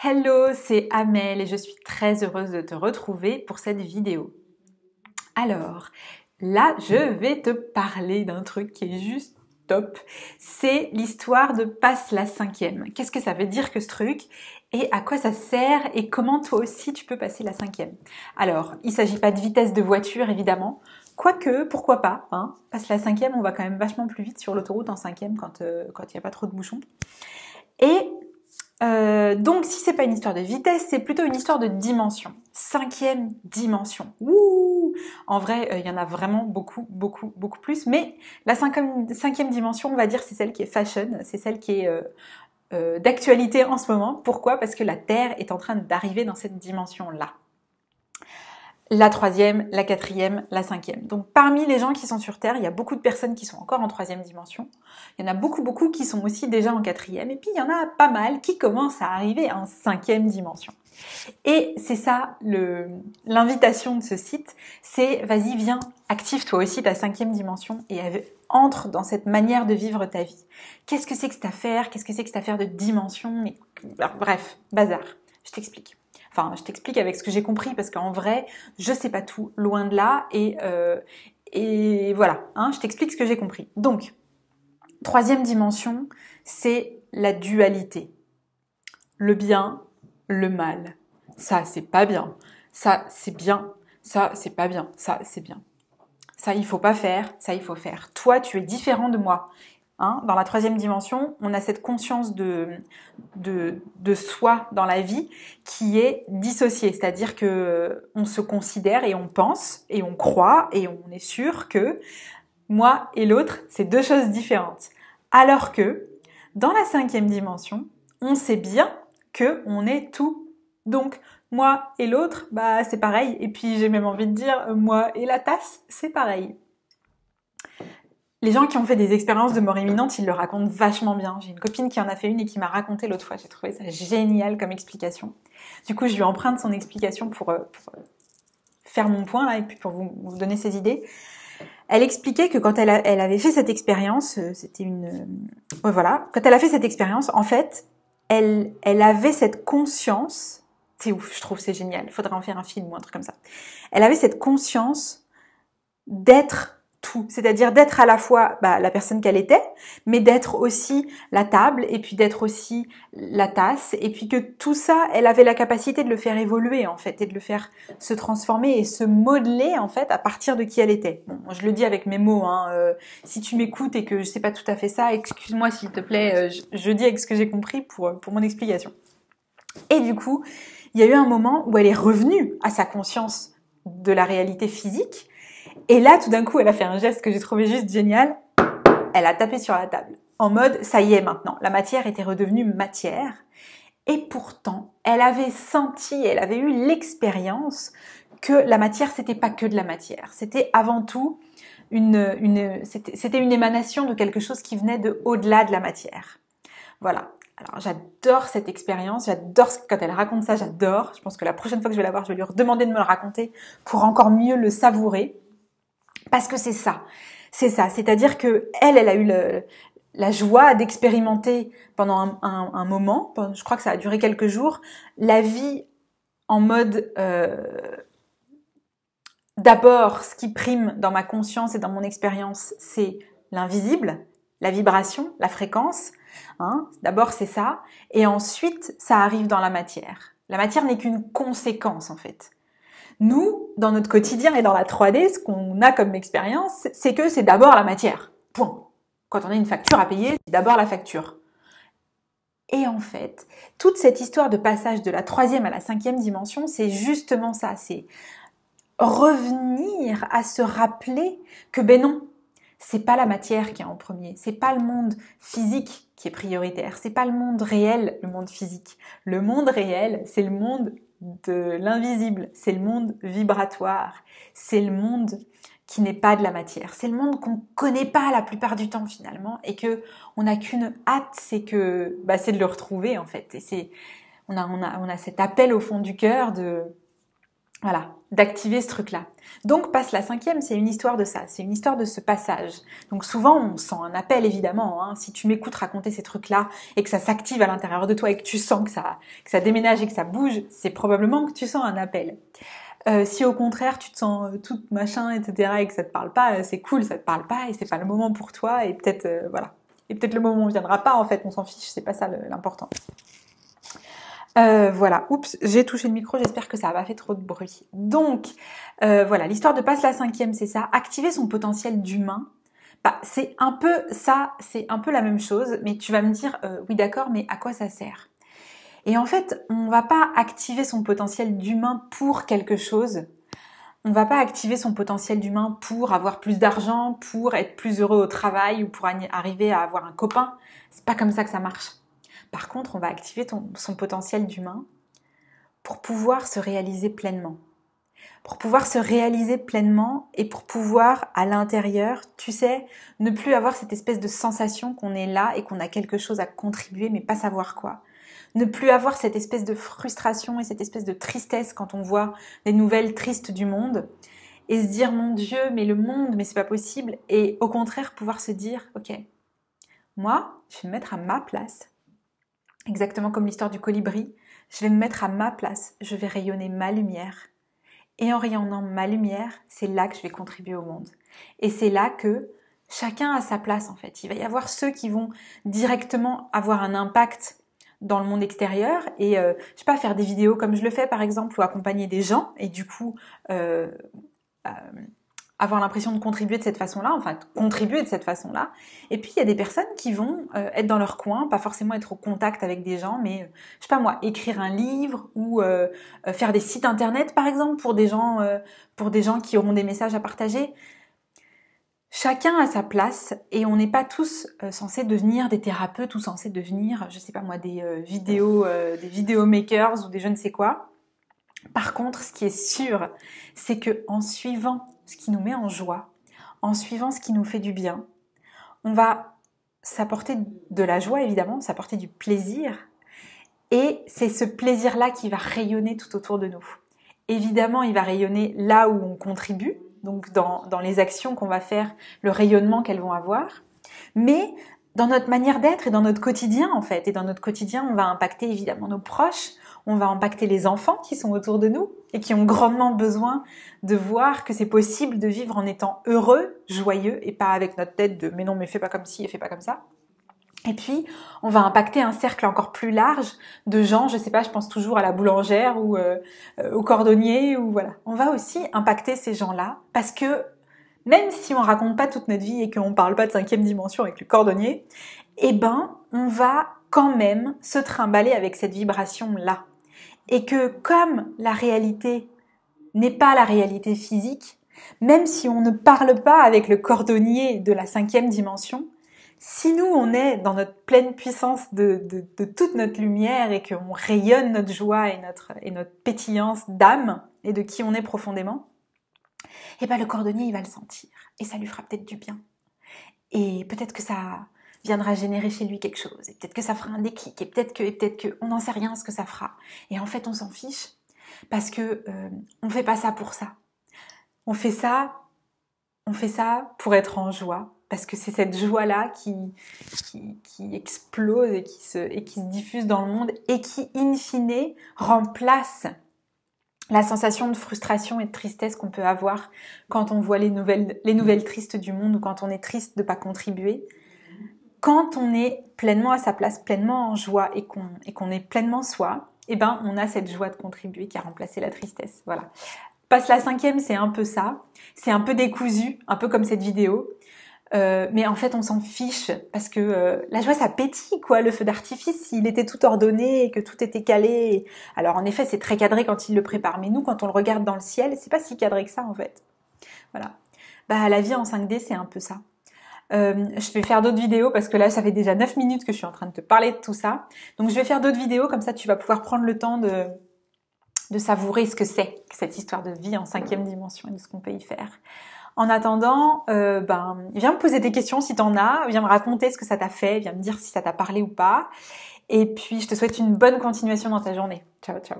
Hello, c'est Amel et je suis très heureuse de te retrouver pour cette vidéo. Alors, là, je vais te parler d'un truc qui est juste top. C'est l'histoire de passe la cinquième. Qu'est-ce que ça veut dire que ce truc et à quoi ça sert et comment toi aussi tu peux passer la cinquième. Alors, il ne s'agit pas de vitesse de voiture évidemment, quoique, pourquoi pas, hein, passe la cinquième, on va quand même vachement plus vite sur l'autoroute en cinquième quand euh, il n'y a pas trop de bouchons. Et euh, donc si c'est pas une histoire de vitesse, c'est plutôt une histoire de dimension. Cinquième dimension. Ouh en vrai, euh, il y en a vraiment beaucoup, beaucoup, beaucoup plus. Mais la cinquième, dimension, on va dire, c'est celle qui est fashion, c'est celle qui est euh, d'actualité en ce moment. Pourquoi Parce que la Terre est en train d'arriver dans cette dimension-là la troisième, la quatrième, la cinquième. Donc parmi les gens qui sont sur Terre, il y a beaucoup de personnes qui sont encore en troisième dimension. Il y en a beaucoup, beaucoup qui sont aussi déjà en quatrième. Et puis il y en a pas mal qui commencent à arriver en cinquième dimension. Et c'est ça l'invitation de ce site, c'est vas-y viens, active toi aussi ta cinquième dimension et entre dans cette manière de vivre ta vie. Qu'est-ce que c'est que cette affaire Qu'est-ce que c'est que cette affaire de dimension Bref, bazar. Je t'explique. Enfin, je t'explique avec ce que j'ai compris parce qu'en vrai, je sais pas tout, loin de là. Et, euh, et voilà, hein, je t'explique ce que j'ai compris. Donc, troisième dimension, c'est la dualité. Le bien, le mal. Ça, c'est pas bien. Ça, c'est bien. Ça, c'est pas bien. Ça, c'est bien. Ça, il faut pas faire. Ça, il faut faire. Toi, tu es différent de moi. Hein, dans la troisième dimension, on a cette conscience de, de soi dans la vie qui est dissociée, c'est-à-dire que on se considère et on pense et on croit et on est sûr que moi et l'autre, c'est deux choses différentes. Alors que dans la cinquième dimension, on sait bien que on est tout. Donc moi et l'autre, bah c'est pareil. Et puis j'ai même envie de dire moi et la tasse, c'est pareil les gens qui ont fait des expériences de mort imminente, ils le racontent vachement bien. J'ai une copine qui en a fait une et qui m'a raconté l'autre fois. J'ai trouvé ça génial comme explication. Du coup, je lui emprunte son explication pour, euh, euh, faire mon point et puis pour vous, donner ses idées. Elle expliquait que quand elle, avait fait cette expérience, euh, c'était une, voilà, quand elle a fait cette expérience, en fait, elle, elle avait cette conscience. C'est ouf, je trouve c'est génial. Faudrait en faire un film ou un truc comme ça. Elle avait cette conscience d'être tout, c'est-à-dire d'être à la fois bah, la personne qu'elle était, mais d'être aussi la table et puis d'être aussi la tasse, et puis que tout ça, elle avait la capacité de le faire évoluer en fait et de le faire se transformer et se modeler en fait à partir de qui elle était. je le dis avec mes mots. Hein, euh, si tu m'écoutes et que je ne sais pas tout à fait ça, excuse-moi s'il te plaît. Euh, je, je, dis avec ce que j'ai compris pour euh, pour mon explication. Et du coup, il y a eu un moment où elle est revenue à sa conscience de la réalité physique et là, tout d'un coup, elle a fait un geste que j'ai trouvé juste génial. Elle a tapé sur la table. En mode, ça y est maintenant, la matière était redevenue matière. Et pourtant, elle avait senti, elle avait eu l'expérience que la matière, c'était pas que de la matière. C'était avant tout une, une c'était une émanation de quelque chose qui venait de au-delà de la matière. Voilà. Alors j'adore cette expérience, j'adore quand elle raconte ça, j'adore. Je pense que la prochaine fois que je vais la voir, je vais lui redemander de me le raconter pour encore mieux le savourer. Parce que c'est ça, c'est ça. C'est-à-dire que elle, elle a eu la joie d'expérimenter pendant un, moment, je crois que ça a duré quelques jours, la vie en mode euh, d'abord ce qui prime dans ma conscience et dans mon expérience, c'est l'invisible, la vibration, la fréquence. Hein. d'abord c'est ça, et ensuite ça arrive dans la matière. La matière n'est qu'une conséquence en fait. Nous, dans notre quotidien et dans la 3D, ce qu'on a comme expérience, c'est que c'est d'abord la matière. Point. Quand on a une facture à payer, c'est d'abord la facture. Et en fait, toute cette histoire de passage de la troisième à la cinquième dimension, c'est justement ça, c'est revenir à se rappeler que ben non, c'est pas la matière qui est en premier, c'est pas le monde physique qui est prioritaire, c'est pas le monde réel, le monde physique. Le monde réel, c'est le monde de l'invisible, c'est le monde vibratoire, c'est le monde qui n'est pas de la matière, c'est le monde qu'on connaît pas la plupart du temps finalement et que on n'a qu'une hâte, c'est que bah, c'est de le retrouver en fait. Et c'est on a, on a, on a cet appel au fond du cœur de voilà, d'activer ce truc-là. Donc passe la cinquième, c'est une histoire de ça, c'est une histoire de ce passage. Donc souvent on sent un appel évidemment, hein. si tu m'écoutes raconter ces trucs-là et que ça s'active à l'intérieur de toi et que tu sens que ça, ça déménage et que ça bouge, c'est probablement que tu sens un appel. Euh, si au contraire tu te sens euh, tout machin, etc. et que ça te parle pas, euh, c'est cool, ça te parle pas et n'est pas le moment pour toi et peut-être voilà. Et peut-être le moment viendra pas en fait, on s'en fiche, c'est pas ça l'important. Euh, voilà, oups, j'ai touché le micro, j'espère que ça n'a pas fait trop de bruit. Donc, euh, voilà, l'histoire de passe la cinquième, c'est ça, activer son potentiel d'humain. Bah, c'est un peu ça, c'est un peu la même chose, mais tu vas me dire, euh, oui d'accord, mais à quoi ça sert Et en fait, on ne va pas activer son potentiel d'humain pour quelque chose. On ne va pas activer son potentiel d'humain pour avoir plus d'argent, pour être plus heureux au travail ou pour arriver à avoir un copain. C'est pas comme ça que ça marche. Par contre, on va activer son potentiel d'humain pour pouvoir se réaliser pleinement. Pour pouvoir se réaliser pleinement et pour pouvoir, à l'intérieur, tu sais, ne plus avoir cette espèce de sensation qu'on est là et qu'on a quelque chose à contribuer mais pas savoir quoi. Ne plus avoir cette espèce de frustration et cette espèce de tristesse quand on voit les nouvelles tristes du monde et se dire mon Dieu, mais le monde, mais c'est pas possible. Et au contraire, pouvoir se dire, ok, moi, je vais me mettre à ma place Exactement comme l'histoire du colibri, je vais me mettre à ma place, je vais rayonner ma lumière. Et en rayonnant ma lumière, c'est là que je vais contribuer au monde. Et c'est là que chacun a sa place en fait. Il va y avoir ceux qui vont directement avoir un impact dans le monde extérieur et je euh, je sais pas faire des vidéos comme je le fais par exemple ou accompagner des gens et du coup euh, euh, avoir l'impression de contribuer de cette façon-là, enfin de contribuer de cette façon-là. Et puis il y a des personnes qui vont euh, être dans leur coin, pas forcément être au contact avec des gens, mais euh, je sais pas moi, écrire un livre ou euh, faire des sites internet par exemple pour des gens pour des gens qui auront des messages à partager. Chacun a sa place et on n'est pas tous censés devenir des thérapeutes ou censés devenir, je sais pas moi, des vidéos, des vidéomakers ou des je ne sais quoi. Par contre, ce qui est sûr, c'est que en suivant ce qui nous met en joie, en suivant ce qui nous fait du bien, on va s'apporter de la joie évidemment, s'apporter du plaisir et c'est ce plaisir-là qui va rayonner tout autour de nous. Évidemment, il va rayonner là où on contribue, donc dans les actions qu'on va faire, le rayonnement qu'elles vont avoir, mais dans notre manière d'être et dans notre quotidien en fait. Et dans notre quotidien, on va impacter évidemment nos proches, on va impacter les enfants qui sont autour de nous et qui ont grandement besoin de voir que c'est possible de vivre en étant heureux, joyeux et pas avec notre tête de mais non mais fais pas comme ci et fais pas comme ça. Et puis, on va impacter un cercle encore plus large de gens, je sais pas, je pense toujours à la boulangère ou euh, euh, au cordonnier ou voilà. On va aussi impacter ces gens-là parce que même si on raconte pas toute notre vie et qu'on parle pas de cinquième dimension avec le cordonnier, eh ben, on va quand même se trimballer avec cette vibration-là et que comme la réalité n'est pas la réalité physique, même si on ne parle pas avec le cordonnier de la cinquième dimension, si nous on est dans notre pleine puissance de, toute notre lumière et qu'on rayonne notre joie et notre, et notre pétillance d'âme et de qui on est profondément, eh bien le cordonnier il va le sentir et ça lui fera peut-être du bien. Et peut-être que ça, viendra générer chez lui quelque chose. Et peut-être que ça fera un déclic. Et peut-être que, peut-être on n'en sait rien ce que ça fera. Et en fait, on s'en fiche parce que euh, on fait pas ça pour ça. On fait ça, on fait ça pour être en joie. Parce que c'est cette joie-là qui, qui, explose et qui, se, et qui se diffuse dans le monde et qui, in fine, remplace la sensation de frustration et de tristesse qu'on peut avoir quand on voit les nouvelles, les nouvelles tristes du monde ou quand on est triste de ne pas contribuer, quand on est pleinement à sa place, pleinement en joie et qu'on est pleinement soi, eh ben, on a cette joie de contribuer qui a remplacé la tristesse. Voilà. Passe la cinquième, c'est un peu ça. C'est un peu décousu, un peu comme cette vidéo. Euh, mais en fait, on s'en fiche parce que euh, la joie, ça pétille, quoi. Le feu d'artifice, il était tout ordonné et que tout était calé. Alors, en effet, c'est très cadré quand il le prépare, mais nous, quand on le regarde dans le ciel, c'est pas si cadré que ça, en fait. Voilà. Bah, la vie en 5D, c'est un peu ça. Euh, je vais faire d'autres vidéos parce que là, ça fait déjà 9 minutes que je suis en train de te parler de tout ça. Donc, je vais faire d'autres vidéos, comme ça, tu vas pouvoir prendre le temps de, savourer ce que c'est cette histoire de vie en cinquième dimension et de ce qu'on peut y faire. En attendant, euh, ben, viens me poser des questions si t'en as, viens me raconter ce que ça t'a fait, viens me dire si ça t'a parlé ou pas. Et puis, je te souhaite une bonne continuation dans ta journée. Ciao, ciao.